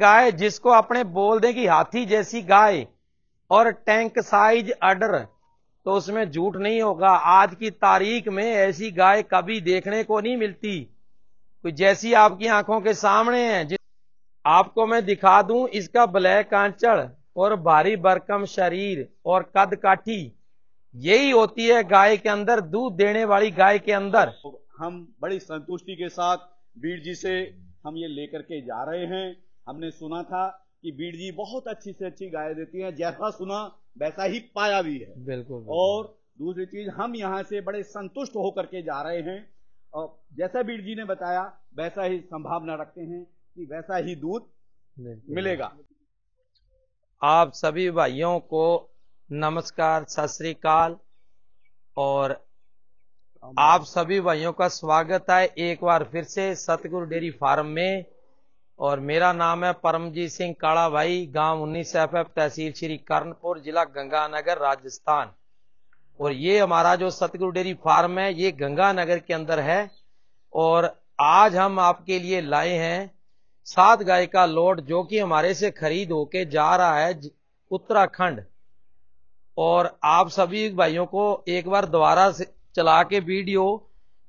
गाय जिसको अपने बोल दें कि हाथी जैसी गाय और टैंक साइज अडर तो उसमें झूठ नहीं होगा आज की तारीख में ऐसी गाय कभी देखने को नहीं मिलती कोई जैसी आपकी आंखों के सामने है आपको मैं दिखा दूं इसका ब्लैक आंचल और भारी बरकम शरीर और कद काठी यही होती है गाय के अंदर दूध देने वाली गाय के अंदर हम बड़ी संतुष्टि के साथ वीर जी से हम ये लेकर के जा रहे हैं हमने सुना था कि बीड़ जी बहुत अच्छी से अच्छी गाय देती हैं जैसा सुना वैसा ही पाया भी है बिल्कुल, बिल्कुल। और दूसरी चीज हम यहाँ से बड़े संतुष्ट होकर के जा रहे हैं और जैसा बीड़ जी ने बताया वैसा ही संभावना रखते हैं कि वैसा ही दूध मिलेगा आप सभी भाइयों को नमस्कार सत श्रीकाल और आप सभी भाइयों का स्वागत है एक बार फिर से सतगुरु डेयरी फार्म में और मेरा नाम है परमजीत सिंह काला भाई गांव उन्नीस एफ एफ तहसील श्री कर्णपुर जिला गंगानगर राजस्थान और ये हमारा जो सतगुरु डेयरी फार्म है ये गंगानगर के अंदर है और आज हम आपके लिए लाए हैं सात गाय का लोट जो कि हमारे से खरीद होके जा रहा है उत्तराखंड और आप सभी भाइयों को एक बार दोबारा से चला के वीडियो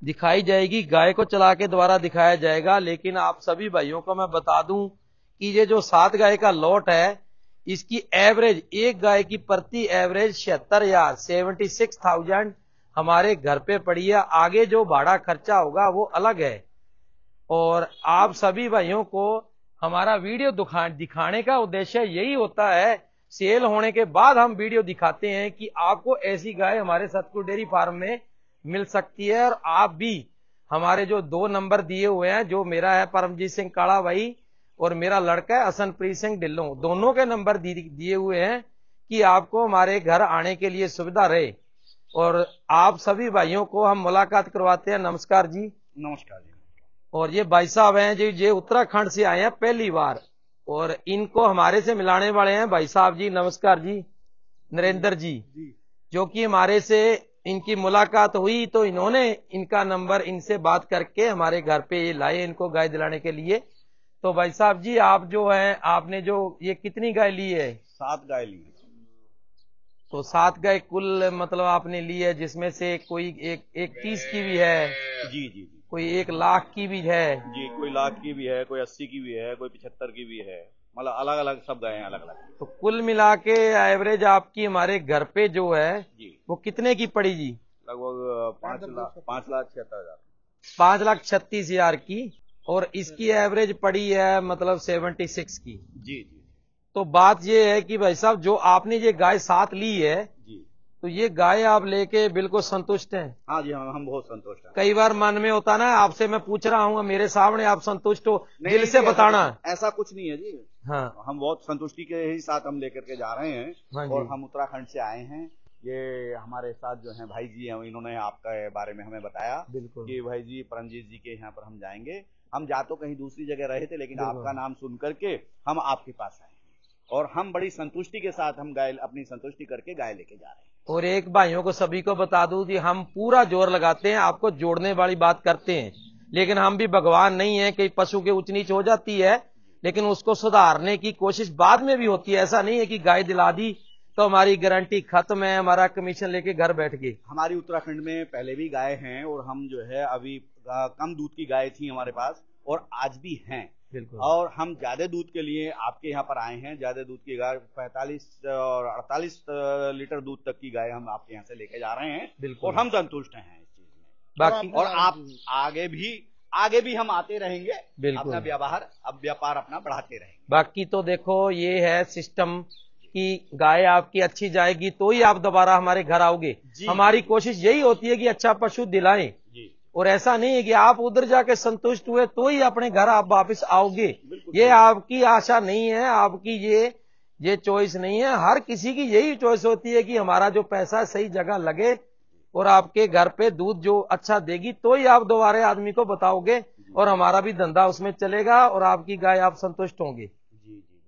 दिखाई जाएगी गाय को चला के द्वारा दिखाया जाएगा लेकिन आप सभी भाइयों को मैं बता दूं कि ये जो सात गाय का लॉट है इसकी एवरेज एक गाय की प्रति एवरेज छिहत्तर हजार सेवेंटी सिक्स थाउजेंड हमारे घर पे पड़ी है आगे जो भाड़ा खर्चा होगा वो अलग है और आप सभी भाइयों को हमारा वीडियो दिखाने का उद्देश्य यही होता है सेल होने के बाद हम वीडियो दिखाते हैं कि आपको ऐसी गाय हमारे सतपुर डेयरी फार्म में मिल सकती है और आप भी हमारे जो दो नंबर दिए हुए हैं जो मेरा है परमजीत सिंह काला भाई और मेरा लड़का है असनप्रीत सिंह ढिल्लो दोनों के नंबर दिए हुए हैं कि आपको हमारे घर आने के लिए सुविधा रहे और आप सभी भाइयों को हम मुलाकात करवाते हैं नमस्कार जी नमस्कार जी और ये भाई साहब हैं जी ये उत्तराखंड से आए हैं पहली बार और इनको हमारे से मिलाने वाले हैं भाई साहब जी नमस्कार जी नरेंद्र जी, जी जो कि हमारे से इनकी मुलाकात हुई तो इन्होंने इनका नंबर इनसे बात करके हमारे घर पे ये लाए इनको गाय दिलाने के लिए तो भाई साहब जी आप जो है आपने जो ये कितनी गाय ली है सात गाय ली तो सात गाय कुल मतलब आपने ली है जिसमें से कोई एक एक तीस की भी है जी जी जी कोई एक लाख की भी है जी कोई लाख की भी है कोई अस्सी की भी है कोई पिछहत्तर की भी है मतलब अलग अलग सब गाय अलग अलग तो कुल मिला के एवरेज आपकी हमारे घर पे जो है जी वो कितने की पड़ी जी लगभग पाँच लाख पांच लाख छिहत्तर हजार पाँच लाख छत्तीस हजार की और इसकी एवरेज पड़ी है मतलब सेवेंटी सिक्स की जी जी तो बात ये है कि भाई साहब जो आपने ये गाय साथ ली है जी तो ये गाय आप लेके बिल्कुल संतुष्ट हैं हाँ जी हम हम बहुत संतुष्ट हैं कई बार मन में होता ना आपसे मैं पूछ रहा हूँ मेरे सामने आप संतुष्ट हो दिल से बताना ऐसा कुछ नहीं है जी हाँ हम बहुत संतुष्टि के ही साथ हम लेकर के जा रहे हैं हाँ और हम उत्तराखंड से आए हैं ये हमारे साथ जो है भाई जी हैं इन्होंने आपका बारे में हमें बताया बिल्कुल कि भाई जी परमजीत जी के यहाँ पर हम जाएंगे हम जा तो कहीं दूसरी जगह रहे थे लेकिन आपका नाम सुन करके हम आपके पास आए और हम बड़ी संतुष्टि के साथ हम गाय अपनी संतुष्टि करके गाय लेके जा रहे हैं और एक भाइयों को सभी को बता दूं कि हम पूरा जोर लगाते हैं आपको जोड़ने वाली बात करते हैं लेकिन हम भी भगवान नहीं है कि पशु के उच नीच हो जाती है लेकिन उसको सुधारने की कोशिश बाद में भी होती है ऐसा नहीं है कि गाय दिला दी तो हमारी गारंटी खत्म है हमारा कमीशन लेके घर बैठ गई हमारी उत्तराखंड में पहले भी गाय हैं और हम जो है अभी कम दूध की गाय थी हमारे पास और आज भी हैं बिल्कुल और हम ज्यादा दूध के लिए आपके यहाँ पर आए हैं ज्यादा दूध की गाय पैंतालीस और अड़तालीस लीटर दूध तक की गाय हम आपके यहाँ से लेके जा रहे हैं बिल्कुल और हम संतुष्ट हैं इस चीज में बाकी और आप आगे भी आगे भी हम आते रहेंगे बिल्कुल अपना व्यापार अब व्यापार अपना बढ़ाते रहेंगे बाकी तो देखो ये है सिस्टम कि गाय आपकी अच्छी जाएगी तो ही आप दोबारा हमारे घर आओगे हमारी कोशिश यही होती है कि अच्छा पशु दिलाएं और ऐसा नहीं है कि आप उधर जाके संतुष्ट हुए तो ही अपने घर आप वापस आओगे ये आपकी आशा नहीं है आपकी ये ये चॉइस नहीं है हर किसी की यही चॉइस होती है कि हमारा जो पैसा सही जगह लगे और आपके घर पे दूध जो अच्छा देगी तो ही आप दोबारा आदमी को बताओगे और हमारा भी धंधा उसमें चलेगा और आपकी गाय आप संतुष्ट होंगे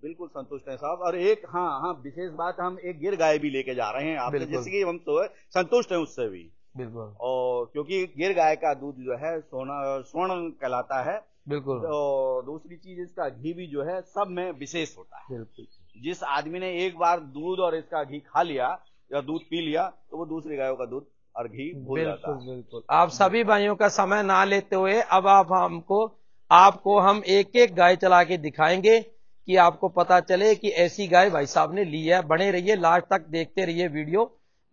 बिल्कुल संतुष्ट हैं साहब और एक हाँ हाँ विशेष बात हम एक गिर गाय भी लेके जा रहे हैं आप जैसे कि हम तो संतुष्ट हैं उससे भी बिल्कुल और क्योंकि गिर गाय का दूध जो है सोना स्वर्ण कहलाता है बिल्कुल और दूसरी चीज इसका घी भी जो है सब में विशेष होता है बिल्कुल जिस आदमी ने एक बार दूध और इसका घी खा लिया या दूध पी लिया तो वो दूसरी गायों का दूध और घी भूल जाता है बिल्कुल आप सभी भाइयों का समय ना लेते हुए अब आप हमको आपको हम एक एक गाय चला के दिखाएंगे कि आपको पता चले कि ऐसी गाय भाई साहब ने ली है बने रहिए लास्ट तक देखते रहिए वीडियो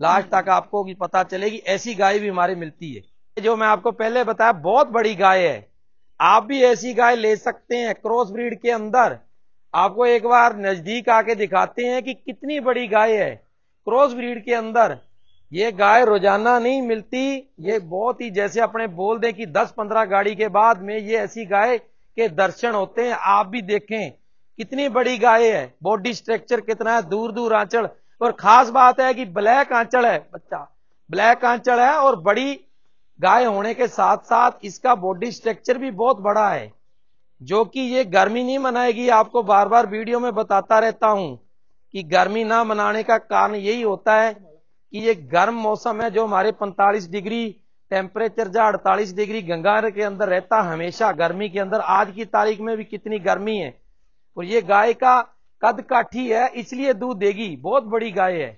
लास्ट तक आपको पता चले कि ऐसी गाय भी हमारे मिलती है जो मैं आपको पहले बताया बहुत बड़ी गाय है आप भी ऐसी गाय ले सकते हैं क्रॉस ब्रीड के अंदर आपको एक बार नजदीक आके दिखाते हैं कि कितनी बड़ी गाय है क्रॉस ब्रीड के अंदर ये गाय रोजाना नहीं मिलती ये बहुत ही जैसे अपने बोल दें कि 10-15 गाड़ी के बाद में ये ऐसी गाय के दर्शन होते हैं आप भी देखें कितनी बड़ी गाय है बॉडी स्ट्रक्चर कितना है दूर दूर आंचल और खास बात है कि ब्लैक आंचल है बच्चा ब्लैक आंचल है और बड़ी गाय होने के साथ साथ इसका बॉडी स्ट्रक्चर भी बहुत बड़ा है जो कि ये गर्मी नहीं मनाएगी आपको बार बार वीडियो में बताता रहता हूं कि गर्मी ना मनाने का कारण यही होता है कि ये गर्म मौसम है जो हमारे 45 डिग्री टेम्परेचर या 48 डिग्री गंगा के अंदर रहता हमेशा गर्मी के अंदर आज की तारीख में भी कितनी गर्मी है और ये गाय का कद काठी है इसलिए दूध देगी बहुत बड़ी गाय है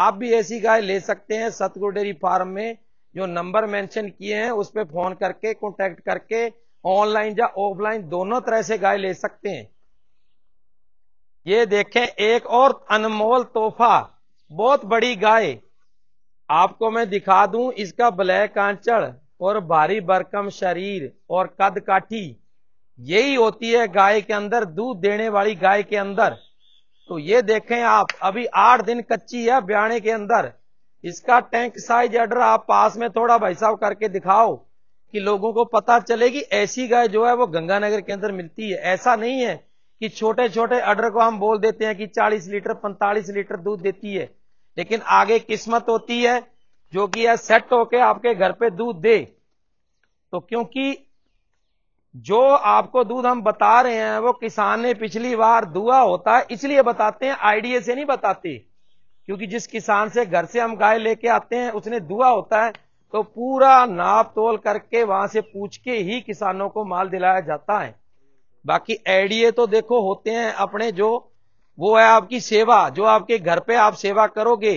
आप भी ऐसी गाय ले सकते हैं सतगुरु डेयरी फार्म में जो नंबर मेंशन किए हैं उस पर फोन करके कॉन्टेक्ट करके ऑनलाइन या ऑफलाइन दोनों तरह से गाय ले सकते हैं ये देखें एक और अनमोल तोहफा बहुत बड़ी गाय आपको मैं दिखा दूं इसका ब्लैक आंचल और भारी बरकम शरीर और कद काठी यही होती है गाय के अंदर दूध देने वाली गाय के अंदर तो ये देखें आप अभी आठ दिन कच्ची है ब्याणे के अंदर इसका टैंक साइज एडर आप पास में थोड़ा भाई साहब करके दिखाओ कि लोगों को पता चले कि ऐसी गाय जो है वो गंगानगर के अंदर मिलती है ऐसा नहीं है कि छोटे छोटे अडर को हम बोल देते हैं कि 40 लीटर 45 लीटर दूध देती है लेकिन आगे किस्मत होती है जो कि यह सेट होके आपके घर पे दूध दे तो क्योंकि जो आपको दूध हम बता रहे हैं वो किसान ने पिछली बार दुआ होता है इसलिए बताते हैं आईडीए से नहीं बताते क्योंकि जिस किसान से घर से हम गाय लेके आते हैं उसने दुआ होता है तो पूरा नाप तोल करके वहां से पूछ के ही किसानों को माल दिलाया जाता है बाकी आईडीए तो देखो होते हैं अपने जो वो है आपकी सेवा जो आपके घर पे आप सेवा करोगे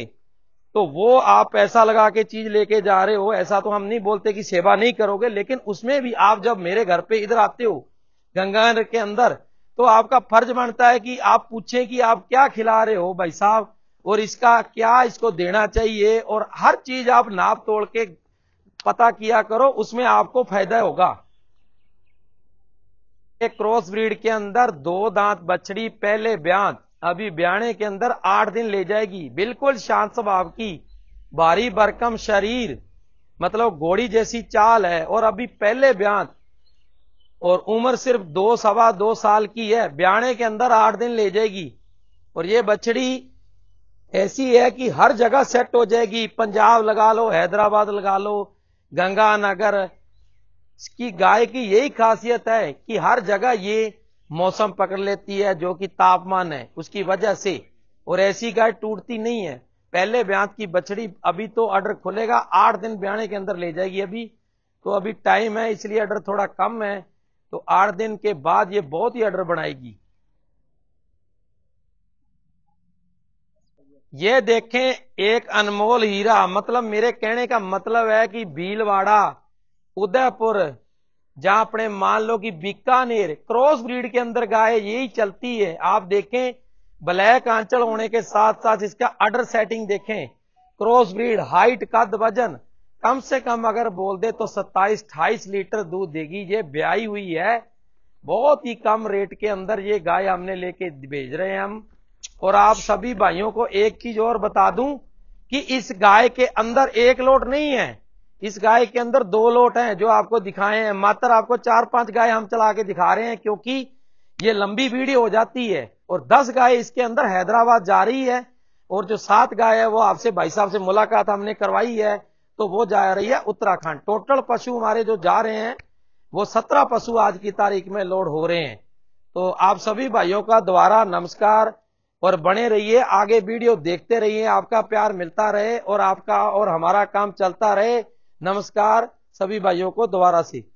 तो वो आप पैसा लगा के चीज लेके जा रहे हो ऐसा तो हम नहीं बोलते कि सेवा नहीं करोगे लेकिन उसमें भी आप जब मेरे घर पे इधर आते हो गंगानगर के अंदर तो आपका फर्ज बनता है कि आप पूछे कि आप क्या खिला रहे हो भाई साहब और इसका क्या इसको देना चाहिए और हर चीज आप नाप तोड़ के पता किया करो उसमें आपको फायदा होगा एक क्रॉस ब्रीड के अंदर दो दांत बछड़ी पहले ब्यांत अभी बयाने के अंदर आठ दिन ले जाएगी बिल्कुल शांत स्वभाव की भारी भरकम शरीर मतलब घोड़ी जैसी चाल है और अभी पहले ब्यांत और उम्र सिर्फ दो सवा दो साल की है ब्याणे के अंदर आठ दिन ले जाएगी और ये बछड़ी ऐसी है कि हर जगह सेट हो जाएगी पंजाब लगा लो हैदराबाद लगा लो गंगानगर की गाय की यही खासियत है कि हर जगह ये मौसम पकड़ लेती है जो कि तापमान है उसकी वजह से और ऐसी गाय टूटती नहीं है पहले ब्यांत की बछड़ी अभी तो ऑर्डर खुलेगा आठ दिन ब्याने के अंदर ले जाएगी अभी तो अभी टाइम है इसलिए ऑर्डर थोड़ा कम है तो आठ दिन के बाद ये बहुत ही ऑर्डर बढ़ाएगी ये देखें एक अनमोल हीरा मतलब मेरे कहने का मतलब है कि भीलवाड़ा उदयपुर जहां अपने मान लो कि बीकानेर क्रॉस ब्रीड के अंदर गाय यही चलती है आप देखें ब्लैक आंचल होने के साथ साथ इसका अडर सेटिंग देखें क्रॉस ब्रीड हाइट कद वजन कम से कम अगर बोल दे तो 27 अठाईस लीटर दूध देगी ये ब्याई हुई है बहुत ही कम रेट के अंदर ये गाय हमने लेके भेज रहे हैं हम और आप सभी भाइयों को एक चीज और बता दूं कि इस गाय के अंदर एक लोट नहीं है इस गाय के अंदर दो लोट हैं जो आपको दिखाए हैं मात्र आपको चार पांच गाय हम चला के दिखा रहे हैं क्योंकि ये लंबी वीडियो हो जाती है और दस गाय इसके अंदर हैदराबाद जा रही है और जो सात गाय है वो आपसे भाई साहब से मुलाकात हमने करवाई है तो वो जा रही है उत्तराखंड टोटल पशु हमारे जो जा रहे हैं वो सत्रह पशु आज की तारीख में लोड हो रहे हैं तो आप सभी भाइयों का दोबारा नमस्कार और बने रहिए आगे वीडियो देखते रहिए आपका प्यार मिलता रहे और आपका और हमारा काम चलता रहे नमस्कार सभी भाइयों को दोबारा से